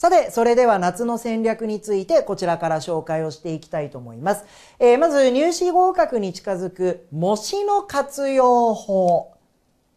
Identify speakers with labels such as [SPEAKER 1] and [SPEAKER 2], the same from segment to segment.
[SPEAKER 1] さて、それでは夏の戦略についてこちらから紹介をしていきたいと思います。えー、まず入試合格に近づく模試の活用法。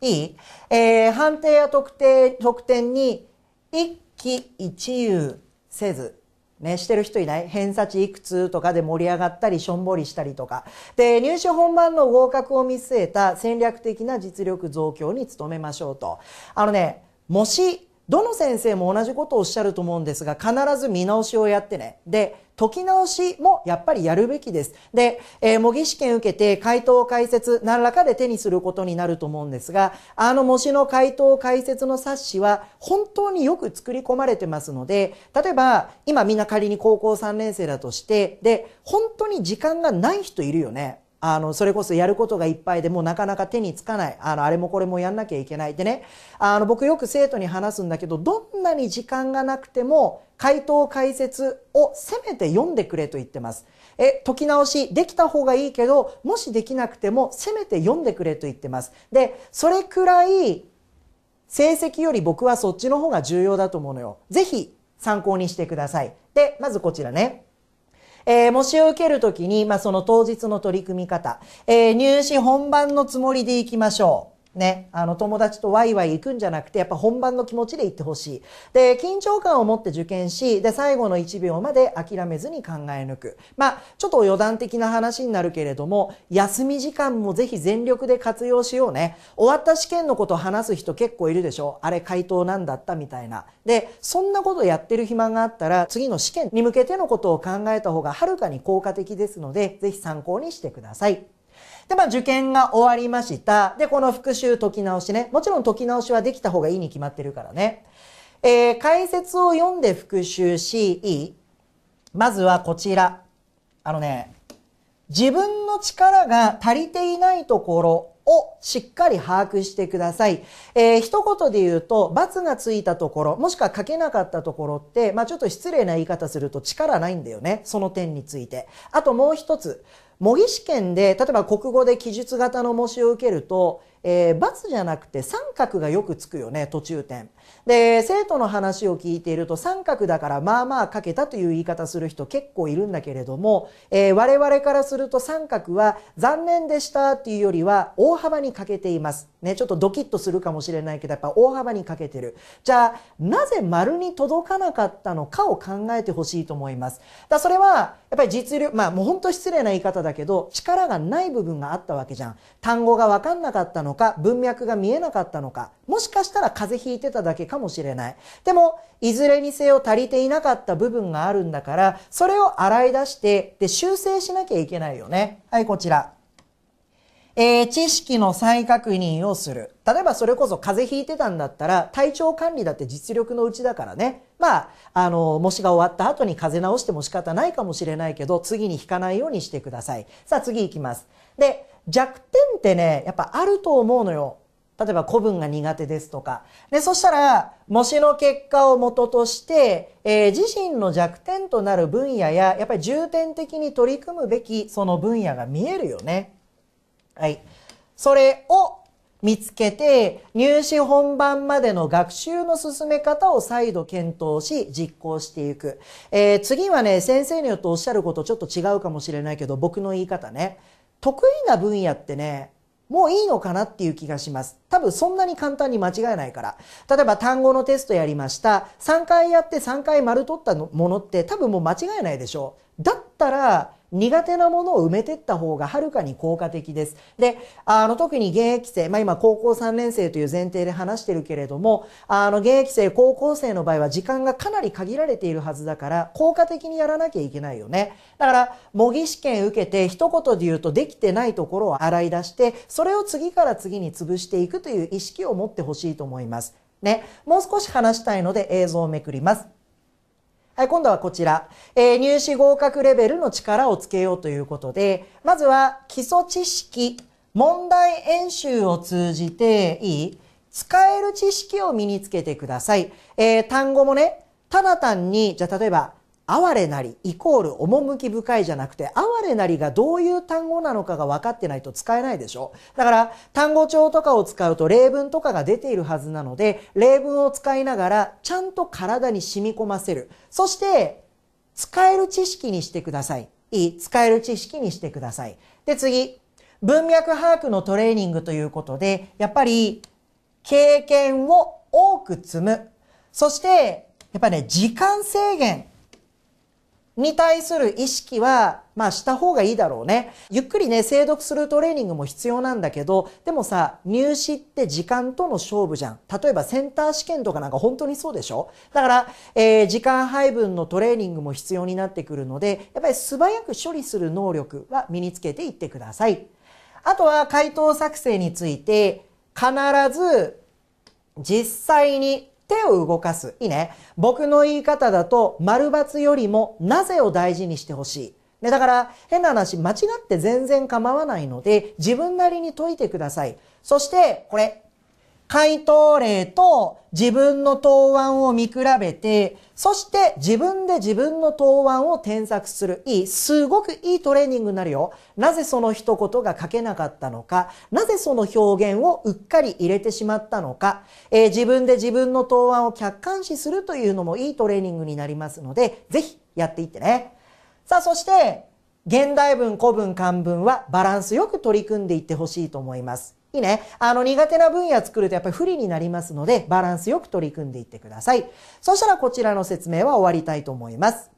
[SPEAKER 1] いいえー、判定や特定、特典に一喜一憂せず。ね、してる人いない偏差値いくつとかで盛り上がったり、しょんぼりしたりとか。で、入試本番の合格を見据えた戦略的な実力増強に努めましょうと。あのね、模試どの先生も同じことをおっしゃると思うんですが、必ず見直しをやってね。で、解き直しもやっぱりやるべきです。で、えー、模擬試験受けて回答解説何らかで手にすることになると思うんですが、あの模試の回答解説の冊子は本当によく作り込まれてますので、例えば今みんな仮に高校3年生だとして、で、本当に時間がない人いるよね。あの、それこそやることがいっぱいでもうなかなか手につかない。あの、あれもこれもやんなきゃいけない。でね、あの、僕よく生徒に話すんだけど、どんなに時間がなくても、回答解説をせめて読んでくれと言ってます。え、解き直し、できた方がいいけど、もしできなくても、せめて読んでくれと言ってます。で、それくらい、成績より僕はそっちの方が重要だと思うのよ。ぜひ、参考にしてください。で、まずこちらね。えー、模試を受けるときに、まあ、その当日の取り組み方、えー、入試本番のつもりでいきましょう。ね、あの友達とワイワイ行くんじゃなくて、やっぱ本番の気持ちで行ってほしい。で、緊張感を持って受験し、で、最後の1秒まで諦めずに考え抜く。まあ、ちょっと余談的な話になるけれども、休み時間もぜひ全力で活用しようね。終わった試験のこと話す人結構いるでしょあれ回答なんだったみたいな。で、そんなことやってる暇があったら、次の試験に向けてのことを考えた方がはるかに効果的ですので、ぜひ参考にしてください。で、まあ、受験が終わりました。で、この復習解き直しね。もちろん解き直しはできた方がいいに決まってるからね。えー、解説を読んで復習し、いいまずはこちら。あのね、自分の力が足りていないところをしっかり把握してください。えー、一言で言うと、罰がついたところ、もしくは書けなかったところって、まあちょっと失礼な言い方すると力ないんだよね。その点について。あともう一つ、模擬試験で、例えば国語で記述型の模試を受けると、えー、×じゃなくて三角がよくつくよね途中点で生徒の話を聞いていると三角だからまあまあ書けたという言い方する人結構いるんだけれども、えー、我々からすると三角は残念でしたっていうよりは大幅に欠けています、ね、ちょっとドキッとするかもしれないけどやっぱ大幅に欠けてるじゃあなぜ丸に届かなかったのかを考えてほしいと思いますだそれはやっぱり実力まあもうほんと失礼な言い方だけど力がない部分があったわけじゃん単語が分かんなかったののか文脈が見えなかったのかもしかしたら風邪ひいてただけかもしれないでもいずれにせよ足りていなかった部分があるんだからそれを洗い出してで修正しなきゃいけないよねはいこちらえー、知識の再確認をする。例えばそれこそ風邪ひいてたんだったら、体調管理だって実力のうちだからね。まあ、あの、模試が終わった後に風邪直しても仕方ないかもしれないけど、次に引かないようにしてください。さあ次行きます。で、弱点ってね、やっぱあると思うのよ。例えば古文が苦手ですとか。で、そしたら、模試の結果を元として、えー、自身の弱点となる分野や、やっぱり重点的に取り組むべきその分野が見えるよね。はい。それを見つけて、入試本番までの学習の進め方を再度検討し、実行していく。えー、次はね、先生によっておっしゃることちょっと違うかもしれないけど、僕の言い方ね。得意な分野ってね、もういいのかなっていう気がします。多分そんなに簡単に間違えないから。例えば単語のテストやりました。3回やって3回丸取ったものって多分もう間違えないでしょう。だったら、苦手なものを埋めてった方がはるかに効果的です。で、あの、特に現役生、まあ今高校3年生という前提で話してるけれども、あの、現役生、高校生の場合は時間がかなり限られているはずだから、効果的にやらなきゃいけないよね。だから、模擬試験受けて、一言で言うとできてないところを洗い出して、それを次から次に潰していくという意識を持ってほしいと思います。ね。もう少し話したいので映像をめくります。はい、今度はこちら、えー、入試合格レベルの力をつけようということで、まずは基礎知識、問題演習を通じていい、使える知識を身につけてください。えー、単語もね、ただ単に、じゃあ例えば、哀れなりイコール趣深いじゃなくて哀れなりがどういう単語なのかが分かってないと使えないでしょだから単語帳とかを使うと例文とかが出ているはずなので例文を使いながらちゃんと体に染み込ませるそして使える知識にしてくださいいい使える知識にしてくださいで次文脈把握のトレーニングということでやっぱり経験を多く積むそしてやっぱね時間制限に対する意識は、まあした方がいいだろうね。ゆっくりね、精読するトレーニングも必要なんだけど、でもさ、入試って時間との勝負じゃん。例えばセンター試験とかなんか本当にそうでしょだから、えー、時間配分のトレーニングも必要になってくるので、やっぱり素早く処理する能力は身につけていってください。あとは回答作成について、必ず実際に手を動かす。いいね。僕の言い方だと、丸抜よりも、なぜを大事にしてほしい。ね、だから、変な話、間違って全然構わないので、自分なりに解いてください。そして、これ、回答例と自分の答案を見比べて、そして自分で自分の答案を添削する。いい。すごくいいトレーニングになるよ。なぜその一言が書けなかったのか。なぜその表現をうっかり入れてしまったのか。えー、自分で自分の答案を客観視するというのもいいトレーニングになりますので、ぜひやっていってね。さあ、そして、現代文、古文、漢文はバランスよく取り組んでいってほしいと思います。いいね。あの、苦手な分野作るとやっぱり不利になりますので、バランスよく取り組んでいってください。そしたらこちらの説明は終わりたいと思います。